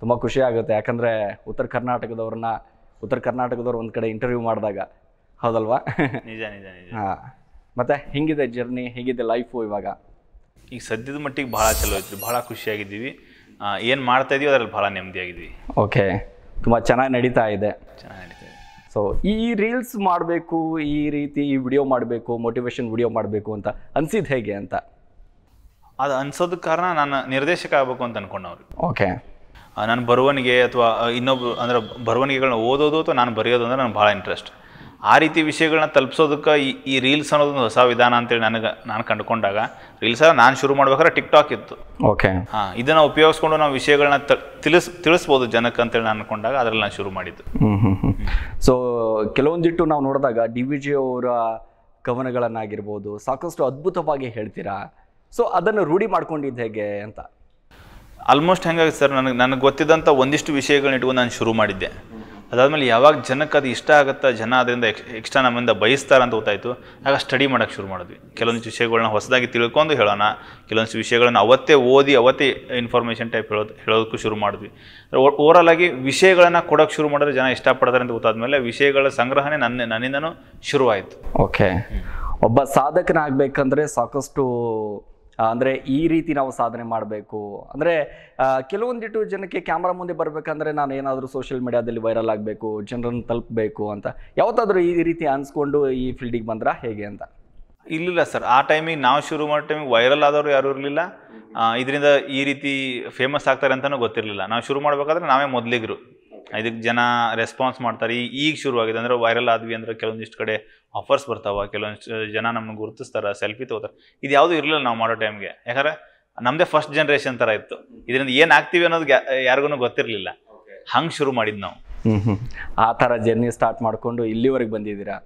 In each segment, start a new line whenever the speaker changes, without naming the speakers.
ತುಂಬ ಖುಷಿ ಆಗುತ್ತೆ ಯಾಕಂದರೆ ಉತ್ತರ ಕರ್ನಾಟಕದವ್ರನ್ನ ಉತ್ತರ ಕರ್ನಾಟಕದವ್ರು ಒಂದು ಕಡೆ ಇಂಟರ್ವ್ಯೂ ಮಾಡಿದಾಗ ಹೌದಲ್ವಾ ನಿಜ ನಿಜ ನಿಜ ಹಾಂ ಮತ್ತು ಹೆಂಗಿದೆ ಜರ್ನಿ ಹೇಗಿದೆ ಲೈಫು ಇವಾಗ
ಈಗ ಸದ್ಯದ ಮಟ್ಟಿಗೆ ಭಾಳ ಚಲೋ ಇತ್ತು ಭಾಳ ಖುಷಿಯಾಗಿದ್ದೀವಿ ಏನು ಮಾಡ್ತಾ ಇದೀವಿ ಅದರಲ್ಲಿ
ಭಾಳ ನೆಮ್ಮದಿಯಾಗಿದ್ದೀವಿ ಓಕೆ ತುಂಬ ಚೆನ್ನಾಗಿ ನಡೀತಾ ಇದೆ ಚೆನ್ನಾಗಿ ನಡೀತಾ ಇದೆ ಸೊ ಈ ರೀಲ್ಸ್ ಮಾಡಬೇಕು ಈ ರೀತಿ ಈ ವಿಡಿಯೋ ಮಾಡಬೇಕು ಮೋಟಿವೇಶನ್ ವಿಡಿಯೋ ಮಾಡಬೇಕು ಅಂತ ಅನಿಸಿದ್ದು ಹೇಗೆ ಅಂತ
ಅದು ಅನ್ಸೋದಕ್ಕೆ ಕಾರಣ ನಾನು ನಿರ್ದೇಶಕ ಆಗಬೇಕು ಅಂತ ಅನ್ಕೊಂಡವ್ರಿ ಓಕೆ ನಾನು ಬರವಣಿಗೆ ಅಥವಾ ಇನ್ನೊಬ್ಬ ಅಂದರೆ ಬರವಣಿಗೆಗಳನ್ನ ಓದೋದು ಅಥವಾ ನಾನು ಬರೆಯೋದು ಅಂದರೆ ನನಗೆ ಭಾಳ ಇಂಟ್ರೆಸ್ಟ್ ಆ ರೀತಿ ವಿಷಯಗಳನ್ನ ತಲುಪಿಸೋದಕ್ಕೆ ಈ ಈ ರೀಲ್ಸ್ ಒಂದು ಹೊಸ ವಿಧಾನ ಅಂತೇಳಿ ನನಗೆ ನಾನು ಕಂಡುಕೊಂಡಾಗ ರೀಲ್ಸ್ ನಾನು ಶುರು ಮಾಡ್ಬೇಕಾದ್ರೆ ಟಿಕ್ ಟಾಕ್ ಇತ್ತು ಓಕೆ ಹಾಂ ಇದನ್ನು ಉಪಯೋಗಿಸ್ಕೊಂಡು ನಾವು ವಿಷಯಗಳನ್ನ ತಿಳಿಸ್
ತಿಳಿಸ್ಬೋದು ಜನಕ್ಕೆ ಅಂತೇಳಿ ನಾನು ಅನ್ಕೊಂಡಾಗ ಅದರಲ್ಲಿ ನಾನು ಶುರು ಮಾಡಿದ್ದು ಸೊ ಕೆಲವೊಂದಿಟ್ಟು ನಾವು ನೋಡಿದಾಗ ಡಿ ವಿ ಜಿ ಅವರ ಕವನಗಳನ್ನಾಗಿರ್ಬೋದು ಸಾಕಷ್ಟು ಅದ್ಭುತವಾಗಿ ಹೇಳ್ತೀರಾ ಸೊ ಅದನ್ನು ರೂಢಿ ಮಾಡ್ಕೊಂಡಿದ್ದು ಹೇಗೆ ಅಂತ
ಆಲ್ಮೋಸ್ಟ್ ಹೆಂಗಾಗುತ್ತೆ ಸರ್ ನನಗೆ ನನಗೆ ಗೊತ್ತಿದ್ದಂಥ ಒಂದಿಷ್ಟು ವಿಷಯಗಳನ್ನ ಇಟ್ಕೊಂಡು ನಾನು ಶುರು ಮಾಡಿದ್ದೆ ಅದಾದಮೇಲೆ ಯಾವಾಗ ಜನಕ್ಕೆ ಅದು ಇಷ್ಟ ಆಗುತ್ತಾ ಜನ ಅದರಿಂದ ಎಕ್ಸ್ ಎಕ್ಸ್ಟ್ರಾ ನಮ್ಮಿಂದ ಬಯಸ್ತಾರೆ ಅಂತ ಗೊತ್ತಾಯಿತು ಆಗ ಸ್ಟಡಿ ಮಾಡೋಕ್ಕೆ ಶುರು ಮಾಡಿದ್ವಿ ಕೆಲವೊಂದು ವಿಷಯಗಳನ್ನ ಹೊಸದಾಗಿ ತಿಳ್ಕೊಂಡು ಹೇಳೋಣ ಕೆಲವೊಂದು ವಿಷಯಗಳನ್ನ ಅವತ್ತೇ ಓದಿ ಅವತ್ತೇ ಇನ್ಫಾರ್ಮೇಷನ್ ಟೈಪ್ ಹೇಳೋದು ಹೇಳೋದಕ್ಕೂ ಶುರು ಮಾಡಿದ್ವಿ ಓವರಾಲ್ ಆಗಿ ವಿಷಯಗಳನ್ನ ಕೊಡೋಕ್ಕೆ ಶುರು ಮಾಡಿದ್ರೆ ಜನ ಇಷ್ಟಪಡ್ತಾರೆ ಅಂತ ಗೊತ್ತಾದ್ಮೇಲೆ ವಿಷಯಗಳ ಸಂಗ್ರಹಣೆ ನನ್ನ ನನ್ನಿಂದನೂ ಶುರುವಾಯಿತು
ಓಕೆ ಒಬ್ಬ ಸಾಧಕನಾಗಬೇಕಂದ್ರೆ ಸಾಕಷ್ಟು ಅಂದರೆ ಈ ರೀತಿ ನಾವು ಸಾಧನೆ ಮಾಡಬೇಕು ಅಂದರೆ ಕೆಲವೊಂದಿಟ್ಟು ಜನಕ್ಕೆ ಕ್ಯಾಮ್ರಾ ಮುಂದೆ ಬರಬೇಕಂದ್ರೆ ನಾನು ಏನಾದರೂ ಸೋಷಿಯಲ್ ಮೀಡಿಯಾದಲ್ಲಿ ವೈರಲ್ ಆಗಬೇಕು ಜನರನ್ನು ತಲುಪಬೇಕು ಅಂತ ಯಾವತ್ತಾದರೂ ಈ ರೀತಿ ಅನಿಸ್ಕೊಂಡು ಈ ಫೀಲ್ಡಿಗೆ ಬಂದ್ರೆ ಹೇಗೆ ಅಂತ
ಇಲ್ಲ ಸರ್ ಆ ಟೈಮಿಗೆ ನಾವು ಶುರು ಮಾಡೋ ಟೈಮಿಗೆ ವೈರಲ್ ಆದವರು ಯಾರೂ ಇರಲಿಲ್ಲ ಇದರಿಂದ ಈ ರೀತಿ ಫೇಮಸ್ ಆಗ್ತಾರೆ ಅಂತಲೂ ಗೊತ್ತಿರಲಿಲ್ಲ ನಾವು ಶುರು ಮಾಡಬೇಕಾದ್ರೆ ನಾವೇ ಮೊದಲಿಗರು ಇದಕ್ಕೆ ಜನ ರೆಸ್ಪಾನ್ಸ್ ಮಾಡ್ತಾರೆ ಈಗ ಶುರುವಾಗಿದೆ ಅಂದರೆ ವೈರಲ್ ಆದ್ವಿ ಅಂದರೆ ಕೆಲವೊಂದಿಷ್ಟು ಕಡೆ ಆಫರ್ಸ್ ಬರ್ತಾವೆ ಕೆಲವೊಂದಿಷ್ಟು ಜನ ನಮ್ಮನ್ನು ಗುರುತಿಸ್ತಾರೆ ಸೆಲ್ಫಿ ತಗೋತಾರೆ ಇದು ಯಾವುದೂ ಇರಲಿಲ್ಲ ನಾವು ಮಾಡೋ ಟೈಮ್ಗೆ ಯಾಕಂದರೆ ನಮ್ಮದೇ ಫಸ್ಟ್ ಜನ್ರೇಷನ್ ಥರ ಇತ್ತು ಇದರಿಂದ ಏನು ಆಗ್ತೀವಿ ಅನ್ನೋದು ಯಾರಿಗೂ ಗೊತ್ತಿರಲಿಲ್ಲ
ಹಂಗೆ ಶುರು ಮಾಡಿದ್ದು ನಾವು ಹ್ಞೂ ಆ ಥರ ಜರ್ನಿ ಸ್ಟಾರ್ಟ್ ಮಾಡಿಕೊಂಡು ಇಲ್ಲಿವರೆಗೆ ಬಂದಿದ್ದೀರಾ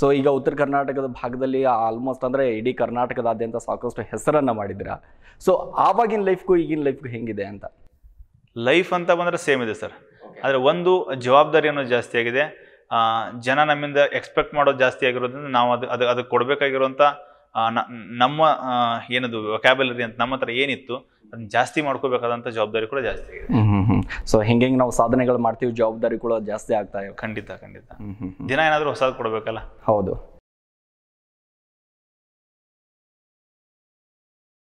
ಸೊ ಈಗ ಉತ್ತರ ಕರ್ನಾಟಕದ ಭಾಗದಲ್ಲಿ ಆಲ್ಮೋಸ್ಟ್ ಅಂದರೆ ಇಡೀ ಕರ್ನಾಟಕದಾದ್ಯಂತ ಸಾಕಷ್ಟು ಹೆಸರನ್ನು ಮಾಡಿದ್ದೀರಾ ಸೊ ಆವಾಗಿನ ಲೈಫ್ಗೂ ಈಗಿನ ಲೈಫ್ಗೂ ಹೆಂಗಿದೆ ಅಂತ
ಲೈಫ್ ಅಂತ ಬಂದರೆ ಸೇಮ್ ಇದೆ ಸರ್ ಆದರೆ ಒಂದು ಜವಾಬ್ದಾರಿ ಅನ್ನೋದು ಜಾಸ್ತಿ ಆಗಿದೆ ಜನ ನಮ್ಮಿಂದ ಎಕ್ಸ್ಪೆಕ್ಟ್ ಮಾಡೋದು ಜಾಸ್ತಿ ಆಗಿರೋದ್ರಿಂದ ನಾವು ಅದು ಅದು ಅದಕ್ಕೆ ಕೊಡಬೇಕಾಗಿರುವಂಥ ನಮ್ಮ ಏನದು ಕ್ಯಾಬಲರಿ ಅಂತ ನಮ್ಮ ಹತ್ರ ಏನಿತ್ತು ಅದನ್ನ ಜಾಸ್ತಿ ಮಾಡ್ಕೋಬೇಕಾದಂಥ ಜವಾಬ್ದಾರಿ ಕೂಡ ಜಾಸ್ತಿ
ಆಗಿದೆ ಸೊ ಹಿಂಗೆ ನಾವು ಸಾಧನೆಗಳು ಮಾಡ್ತೀವಿ ಜವಾಬ್ದಾರಿ ಕೂಡ ಜಾಸ್ತಿ ಆಗ್ತಾ ಖಂಡಿತ ಖಂಡಿತ
ದಿನ ಏನಾದರೂ ಹೊಸದು ಕೊಡಬೇಕಲ್ಲ
ಹೌದು